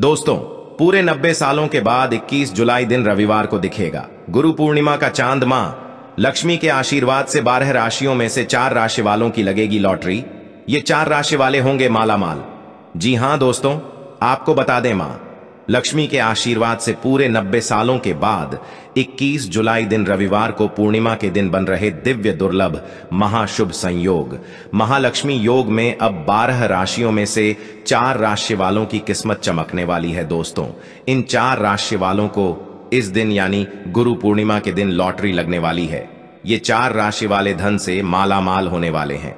दोस्तों पूरे 90 सालों के बाद 21 जुलाई दिन रविवार को दिखेगा गुरु पूर्णिमा का चांद मां लक्ष्मी के आशीर्वाद से बारह राशियों में से चार राशि वालों की लगेगी लॉटरी ये चार राशि वाले होंगे माला माल जी हां दोस्तों आपको बता दें मां लक्ष्मी के आशीर्वाद से पूरे 90 सालों के बाद 21 जुलाई दिन रविवार को पूर्णिमा के दिन बन रहे दिव्य दुर्लभ महाशुभ संयोग महालक्ष्मी योग में अब 12 राशियों में से चार राशि वालों की किस्मत चमकने वाली है दोस्तों इन चार राशि वालों को इस दिन यानी गुरु पूर्णिमा के दिन लॉटरी लगने वाली है ये चार राशि वाले धन से मालामाल होने वाले हैं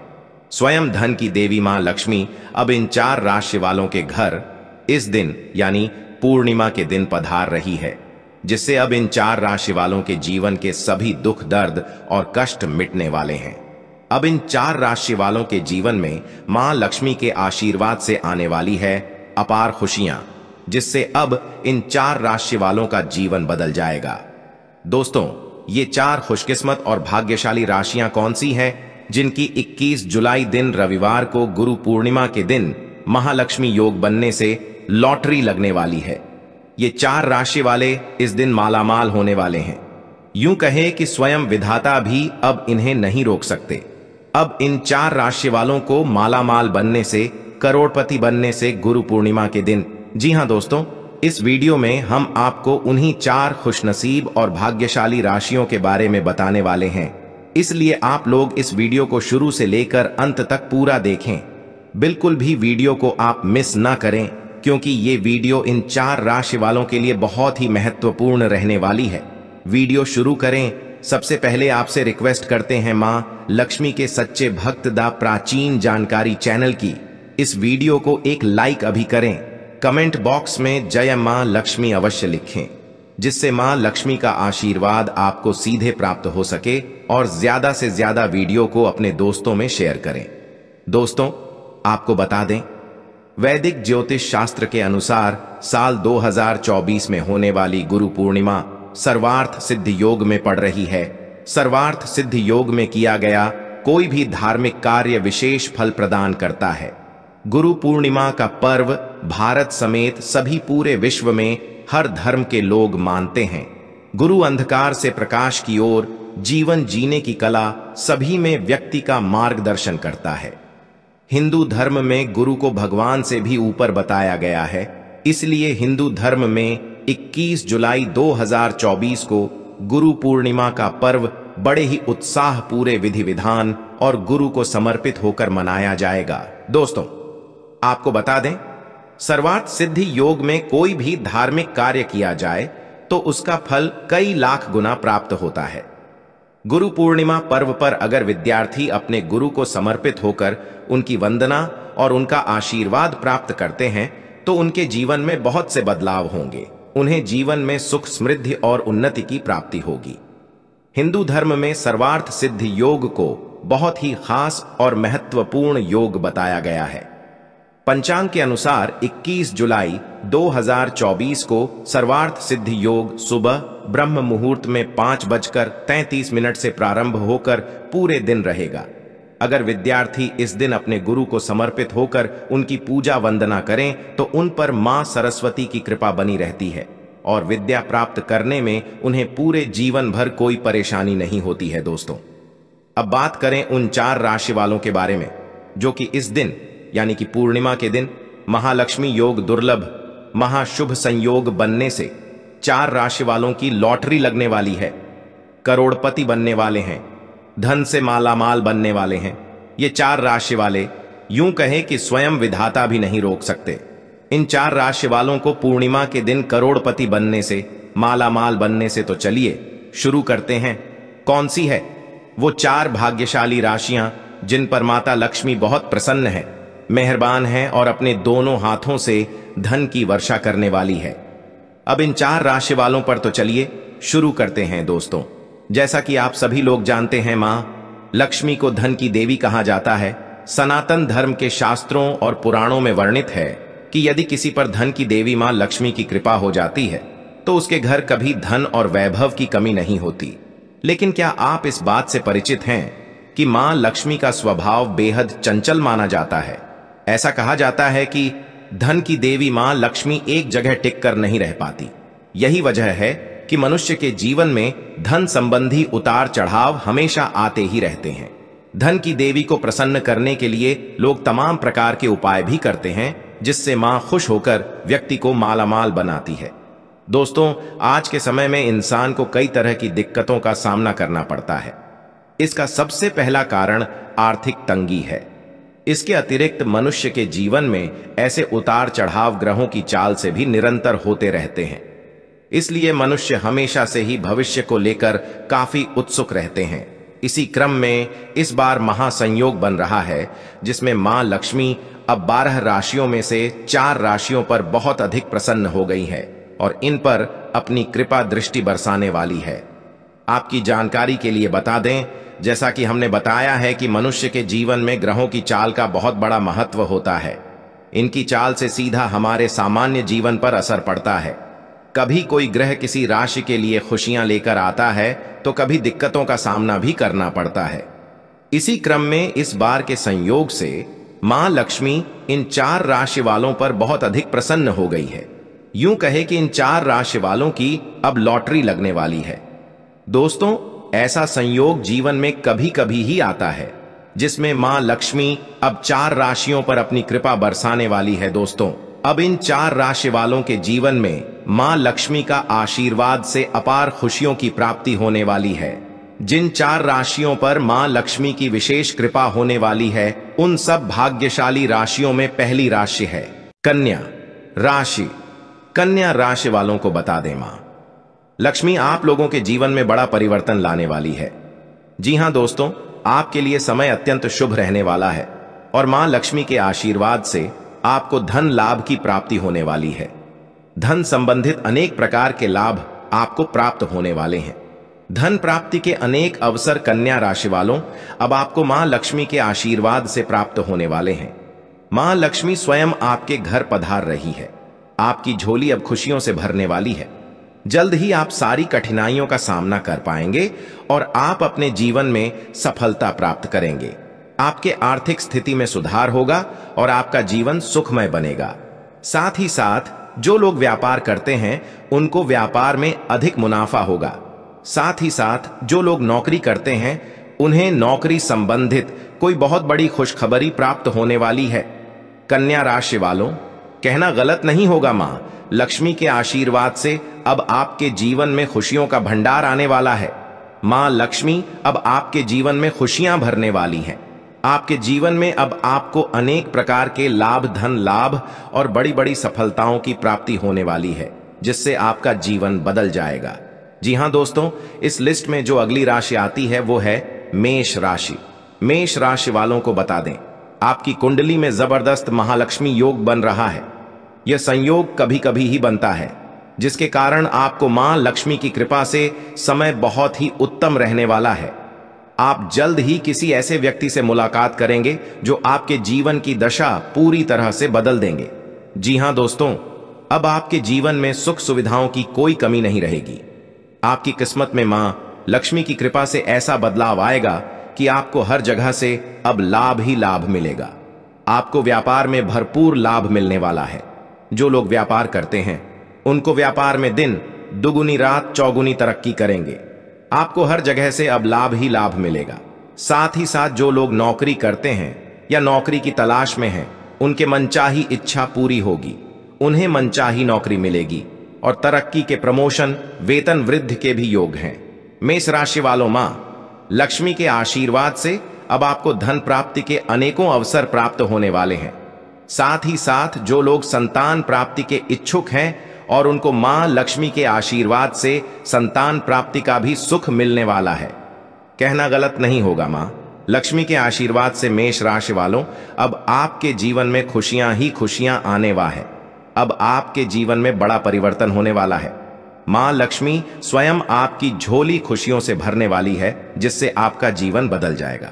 स्वयं धन की देवी मां लक्ष्मी अब इन चार राशि वालों के घर इस दिन यानी पूर्णिमा के दिन पधार रही है जिससे अब इन चार राशि वालों के जीवन के सभी दुख दर्द और कष्ट मिटने वाले हैं अब इन चार राशि वालों के जीवन में मां लक्ष्मी के आशीर्वाद से आने वाली है अपार खुशियां जिससे अब इन चार राशि वालों का जीवन बदल जाएगा दोस्तों ये चार खुशकिस्मत और भाग्यशाली राशियां कौन सी हैं जिनकी 21 जुलाई दिन रविवार को गुरु पूर्णिमा के दिन महालक्ष्मी योग बनने से लॉटरी लगने वाली है ये चार राशि वाले इस दिन मालामाल होने वाले हैं यूं कहें कि स्वयं विधाता भी अब इन्हें नहीं रोक सकते अब इन चार राशि वालों को मालामाल बनने से करोड़पति बनने से गुरु पूर्णिमा के दिन जी हां दोस्तों इस वीडियो में हम आपको उन्हीं चार खुशनसीब और भाग्यशाली राशियों के बारे में बताने वाले हैं इसलिए आप लोग इस वीडियो को शुरू से लेकर अंत तक पूरा देखें बिल्कुल भी वीडियो को आप मिस ना करें क्योंकि ये वीडियो इन चार राशि वालों के लिए बहुत ही महत्वपूर्ण रहने वाली है वीडियो शुरू करें सबसे पहले आपसे रिक्वेस्ट करते हैं माँ लक्ष्मी के सच्चे भक्त दा प्राचीन जानकारी चैनल की इस वीडियो को एक लाइक अभी करें कमेंट बॉक्स में जय माँ लक्ष्मी अवश्य लिखें जिससे माँ लक्ष्मी का आशीर्वाद आपको सीधे प्राप्त हो सके और ज्यादा से ज्यादा वीडियो को अपने दोस्तों में शेयर करें दोस्तों आपको बता दें वैदिक ज्योतिष शास्त्र के अनुसार साल 2024 में होने वाली गुरु पूर्णिमा सर्वार्थ सिद्ध योग में पड़ रही है सर्वार्थ सिद्ध योग में किया गया कोई भी धार्मिक कार्य विशेष फल प्रदान करता है गुरु पूर्णिमा का पर्व भारत समेत सभी पूरे विश्व में हर धर्म के लोग मानते हैं गुरु अंधकार से प्रकाश की ओर जीवन जीने की कला सभी में व्यक्ति का मार्गदर्शन करता है हिंदू धर्म में गुरु को भगवान से भी ऊपर बताया गया है इसलिए हिंदू धर्म में 21 जुलाई 2024 को गुरु पूर्णिमा का पर्व बड़े ही उत्साह पूरे विधि विधान और गुरु को समर्पित होकर मनाया जाएगा दोस्तों आपको बता दें सर्वार्थ सिद्धि योग में कोई भी धार्मिक कार्य किया जाए तो उसका फल कई लाख गुना प्राप्त होता है गुरु पूर्णिमा पर्व पर अगर विद्यार्थी अपने गुरु को समर्पित होकर उनकी वंदना और उनका आशीर्वाद प्राप्त करते हैं तो उनके जीवन में बहुत से बदलाव होंगे उन्हें जीवन में सुख समृद्धि और उन्नति की प्राप्ति होगी हिंदू धर्म में सर्वार्थ सिद्धि योग को बहुत ही खास और महत्वपूर्ण योग बताया गया है पंचांग के अनुसार 21 जुलाई 2024 को सर्वार्थ सिद्धि योग सुबह ब्रह्म मुहूर्त में पांच बजकर तैतीस मिनट से प्रारंभ होकर पूरे दिन रहेगा अगर विद्यार्थी इस दिन अपने गुरु को समर्पित होकर उनकी पूजा वंदना करें तो उन पर मां सरस्वती की कृपा बनी रहती है और विद्या प्राप्त करने में उन्हें पूरे जीवन भर कोई परेशानी नहीं होती है दोस्तों अब बात करें उन चार राशि वालों के बारे में जो कि इस दिन यानी कि पूर्णिमा के दिन महालक्ष्मी योग दुर्लभ महाशुभ संयोग बनने से चार राशि वालों की लॉटरी लगने वाली है करोड़पति बनने वाले हैं धन से मालामाल बनने वाले हैं ये चार राशि वाले यूं कहें कि स्वयं विधाता भी नहीं रोक सकते इन चार राशि वालों को पूर्णिमा के दिन करोड़पति बनने से मालामाल बनने से तो चलिए शुरू करते हैं कौन सी है वो चार भाग्यशाली राशियां जिन पर माता लक्ष्मी बहुत प्रसन्न है मेहरबान है और अपने दोनों हाथों से धन की वर्षा करने वाली है अब इन चार राशि वालों पर तो चलिए शुरू करते हैं दोस्तों जैसा कि आप सभी लोग जानते हैं मां लक्ष्मी को धन की देवी कहा जाता है सनातन धर्म के शास्त्रों और पुराणों में वर्णित है कि यदि किसी पर धन की देवी मां लक्ष्मी की कृपा हो जाती है तो उसके घर कभी धन और वैभव की कमी नहीं होती लेकिन क्या आप इस बात से परिचित हैं कि मां लक्ष्मी का स्वभाव बेहद चंचल माना जाता है ऐसा कहा जाता है कि धन की देवी मां लक्ष्मी एक जगह टिक कर नहीं रह पाती यही वजह है कि मनुष्य के जीवन में धन संबंधी उतार चढ़ाव हमेशा आते ही रहते हैं धन की देवी को प्रसन्न करने के लिए लोग तमाम प्रकार के उपाय भी करते हैं जिससे मां खुश होकर व्यक्ति को मालामाल बनाती है दोस्तों आज के समय में इंसान को कई तरह की दिक्कतों का सामना करना पड़ता है इसका सबसे पहला कारण आर्थिक तंगी है इसके अतिरिक्त मनुष्य के जीवन में ऐसे उतार चढ़ाव ग्रहों की चाल से भी निरंतर होते रहते हैं इसलिए मनुष्य हमेशा से ही भविष्य को लेकर काफी उत्सुक रहते हैं इसी क्रम में इस बार महासंयोग बन रहा है जिसमें मां लक्ष्मी अब बारह राशियों में से चार राशियों पर बहुत अधिक प्रसन्न हो गई है और इन पर अपनी कृपा दृष्टि बरसाने वाली है आपकी जानकारी के लिए बता दें जैसा कि हमने बताया है कि मनुष्य के जीवन में ग्रहों की चाल का बहुत बड़ा महत्व होता है इनकी चाल से सीधा हमारे सामान्य जीवन पर असर पड़ता है कभी कोई ग्रह किसी राशि के लिए खुशियां लेकर आता है तो कभी दिक्कतों का सामना भी करना पड़ता है इसी क्रम में इस बार के संयोग से मां लक्ष्मी इन चार राशि वालों पर बहुत अधिक प्रसन्न हो गई है यूं कहे कि इन चार राशि वालों की अब लॉटरी लगने वाली है दोस्तों ऐसा संयोग जीवन में कभी कभी ही आता है जिसमें मां लक्ष्मी अब चार राशियों पर अपनी कृपा बरसाने वाली है दोस्तों अब इन चार राशि वालों के जीवन में मां लक्ष्मी का आशीर्वाद से अपार खुशियों की प्राप्ति होने वाली है जिन चार राशियों पर मां लक्ष्मी की विशेष कृपा होने वाली है उन सब भाग्यशाली राशियों में पहली राशि है कन्या राशि कन्या राशि वालों को बता दे मां लक्ष्मी आप लोगों के जीवन में बड़ा परिवर्तन लाने वाली है जी हाँ दोस्तों आपके लिए समय अत्यंत शुभ रहने वाला है और मां लक्ष्मी के आशीर्वाद से आपको धन लाभ की प्राप्ति होने वाली है धन संबंधित अनेक प्रकार के लाभ आपको प्राप्त होने वाले हैं धन प्राप्ति के अनेक अवसर कन्या राशि वालों अब आपको मां लक्ष्मी के आशीर्वाद से प्राप्त होने वाले हैं मां लक्ष्मी स्वयं आपके घर पधार रही है आपकी झोली अब खुशियों से भरने वाली है जल्द ही आप सारी कठिनाइयों का सामना कर पाएंगे और आप अपने जीवन में सफलता प्राप्त करेंगे आपके आर्थिक स्थिति में सुधार होगा और आपका जीवन सुखमय बनेगा साथ ही साथ जो लोग व्यापार करते हैं उनको व्यापार में अधिक मुनाफा होगा साथ ही साथ जो लोग नौकरी करते हैं उन्हें नौकरी संबंधित कोई बहुत बड़ी खुशखबरी प्राप्त होने वाली है कन्या राशि वालों कहना गलत नहीं होगा मां लक्ष्मी के आशीर्वाद से अब आपके जीवन में खुशियों का भंडार आने वाला है मां लक्ष्मी अब आपके जीवन में खुशियां भरने वाली हैं आपके जीवन में अब आपको अनेक प्रकार के लाभ धन लाभ और बड़ी बड़ी सफलताओं की प्राप्ति होने वाली है जिससे आपका जीवन बदल जाएगा जी हां दोस्तों इस लिस्ट में जो अगली राशि आती है वो है मेष राशि मेष राशि वालों को बता दें आपकी कुंडली में जबरदस्त महालक्ष्मी योग बन रहा है यह संयोग कभी कभी ही बनता है जिसके कारण आपको मां लक्ष्मी की कृपा से समय बहुत ही उत्तम रहने वाला है आप जल्द ही किसी ऐसे व्यक्ति से मुलाकात करेंगे जो आपके जीवन की दशा पूरी तरह से बदल देंगे जी हां दोस्तों अब आपके जीवन में सुख सुविधाओं की कोई कमी नहीं रहेगी आपकी किस्मत में मां लक्ष्मी की कृपा से ऐसा बदलाव आएगा कि आपको हर जगह से अब लाभ ही लाभ मिलेगा आपको व्यापार में भरपूर लाभ मिलने वाला है जो लोग व्यापार करते हैं उनको व्यापार में दिन दुगुनी रात चौगुनी तरक्की करेंगे आपको हर जगह से अब लाभ ही लाभ मिलेगा साथ ही साथ जो लोग नौकरी करते हैं या नौकरी की तलाश में हैं उनके मनचाही इच्छा पूरी होगी उन्हें मनचाही नौकरी मिलेगी और तरक्की के प्रमोशन वेतन वृद्धि के भी योग हैं मेष राशि वालों मां लक्ष्मी के आशीर्वाद से अब आपको धन प्राप्ति के अनेकों अवसर प्राप्त होने वाले हैं साथ ही साथ जो लोग संतान प्राप्ति के इच्छुक हैं और उनको मां लक्ष्मी के आशीर्वाद से संतान प्राप्ति का भी सुख मिलने वाला है कहना गलत नहीं होगा मां लक्ष्मी के आशीर्वाद से मेष राशि वालों अब आपके जीवन में खुशियां ही खुशियां आने वा है अब आपके जीवन में बड़ा परिवर्तन होने वाला है मां लक्ष्मी स्वयं आपकी झोली खुशियों से भरने वाली है जिससे आपका जीवन बदल जाएगा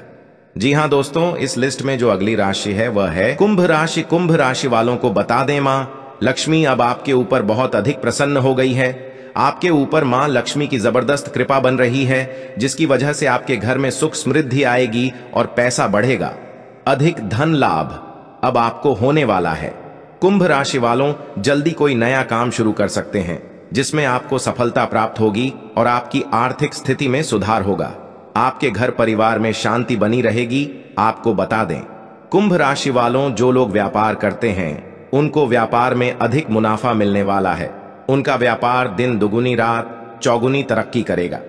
जी हाँ दोस्तों इस लिस्ट में जो अगली राशि है वह है कुंभ राशि कुंभ राशि वालों को बता दें माँ लक्ष्मी अब आपके ऊपर बहुत अधिक प्रसन्न हो गई है आपके ऊपर माँ लक्ष्मी की जबरदस्त कृपा बन रही है जिसकी वजह से आपके घर में सुख समृद्धि आएगी और पैसा बढ़ेगा अधिक धन लाभ अब आपको होने वाला है कुंभ राशि वालों जल्दी कोई नया काम शुरू कर सकते हैं जिसमें आपको सफलता प्राप्त होगी और आपकी आर्थिक स्थिति में सुधार होगा आपके घर परिवार में शांति बनी रहेगी आपको बता दें कुंभ राशि वालों जो लोग व्यापार करते हैं उनको व्यापार में अधिक मुनाफा मिलने वाला है उनका व्यापार दिन दुगुनी रात चौगुनी तरक्की करेगा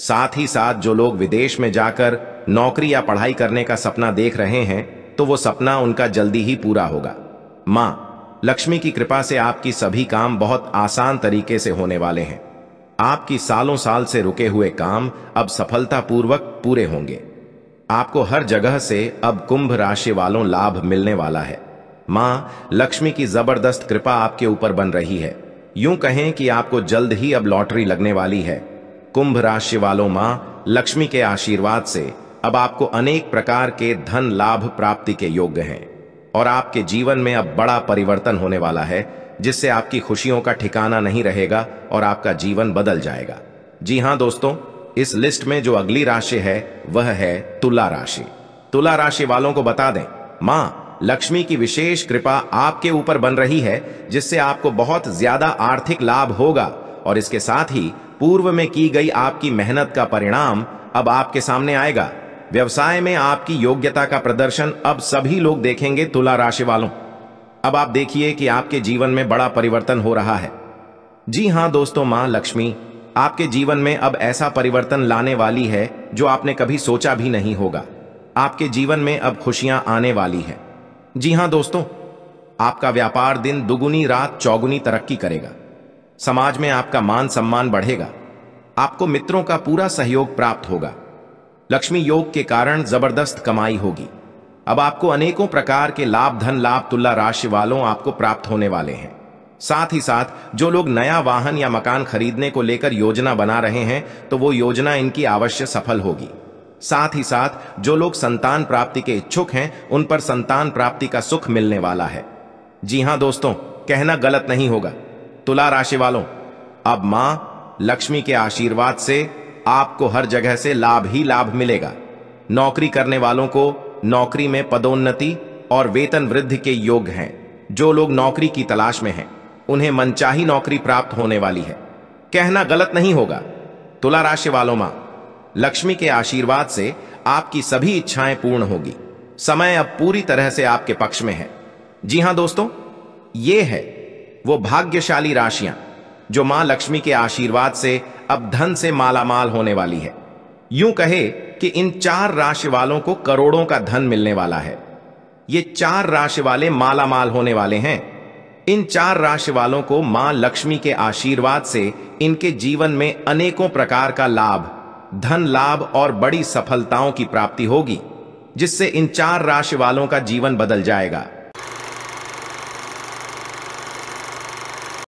साथ ही साथ जो लोग विदेश में जाकर नौकरी या पढ़ाई करने का सपना देख रहे हैं तो वो सपना उनका जल्दी ही पूरा होगा मां लक्ष्मी की कृपा से आपकी सभी काम बहुत आसान तरीके से होने वाले हैं आपकी सालों साल से रुके हुए काम अब सफलतापूर्वक पूरे होंगे आपको हर जगह से अब कुंभ राशि वालों लाभ मिलने वाला है मां लक्ष्मी की जबरदस्त कृपा आपके ऊपर बन रही है यूं कहें कि आपको जल्द ही अब लॉटरी लगने वाली है कुंभ राशि वालों मां लक्ष्मी के आशीर्वाद से अब आपको अनेक प्रकार के धन लाभ प्राप्ति के योग्य हैं और आपके जीवन में अब बड़ा परिवर्तन होने वाला है जिससे आपकी खुशियों का ठिकाना नहीं रहेगा और आपका जीवन बदल जाएगा जी हाँ दोस्तों इस लिस्ट में जो अगली राशि है वह है तुला राशि तुला राशि वालों को बता दें माँ लक्ष्मी की विशेष कृपा आपके ऊपर बन रही है जिससे आपको बहुत ज्यादा आर्थिक लाभ होगा और इसके साथ ही पूर्व में की गई आपकी मेहनत का परिणाम अब आपके सामने आएगा व्यवसाय में आपकी योग्यता का प्रदर्शन अब सभी लोग देखेंगे तुला राशि वालों अब आप देखिए कि आपके जीवन में बड़ा परिवर्तन हो रहा है जी हाँ दोस्तों माँ लक्ष्मी आपके जीवन में अब ऐसा परिवर्तन लाने वाली है जो आपने कभी सोचा भी नहीं होगा आपके जीवन में अब खुशियां आने वाली है जी हाँ दोस्तों आपका व्यापार दिन दुगुनी रात चौगुनी तरक्की करेगा समाज में आपका मान सम्मान बढ़ेगा आपको मित्रों का पूरा सहयोग प्राप्त होगा लक्ष्मी योग के कारण जबरदस्त कमाई होगी अब आपको अनेकों प्रकार के लाभ धन लाभ तुला राशि वालों आपको प्राप्त होने वाले हैं साथ ही साथ जो लोग नया वाहन या मकान खरीदने को लेकर योजना बना रहे हैं तो वो योजना इनकी अवश्य सफल होगी साथ ही साथ जो लोग संतान प्राप्ति के इच्छुक हैं उन पर संतान प्राप्ति का सुख मिलने वाला है जी हां दोस्तों कहना गलत नहीं होगा तुला राशि वालों अब मां लक्ष्मी के आशीर्वाद से आपको हर जगह से लाभ ही लाभ मिलेगा नौकरी करने वालों को नौकरी में पदोन्नति और वेतन वृद्धि के योग हैं जो लोग नौकरी की तलाश में हैं उन्हें मनचाही नौकरी प्राप्त होने वाली है कहना गलत नहीं होगा तुला राशि वालों मां लक्ष्मी के आशीर्वाद से आपकी सभी इच्छाएं पूर्ण होगी समय अब पूरी तरह से आपके पक्ष में है जी हां दोस्तों ये है वो भाग्यशाली राशियां जो मां लक्ष्मी के आशीर्वाद से अब धन से मालामाल होने वाली है यूं कहे कि इन चार राशि वालों को करोड़ों का धन मिलने वाला है ये चार राशि वाले माला माल होने वाले हैं इन चार राशि वालों को मां लक्ष्मी के आशीर्वाद से इनके जीवन में अनेकों प्रकार का लाभ धन लाभ और बड़ी सफलताओं की प्राप्ति होगी जिससे इन चार राशि वालों का जीवन बदल जाएगा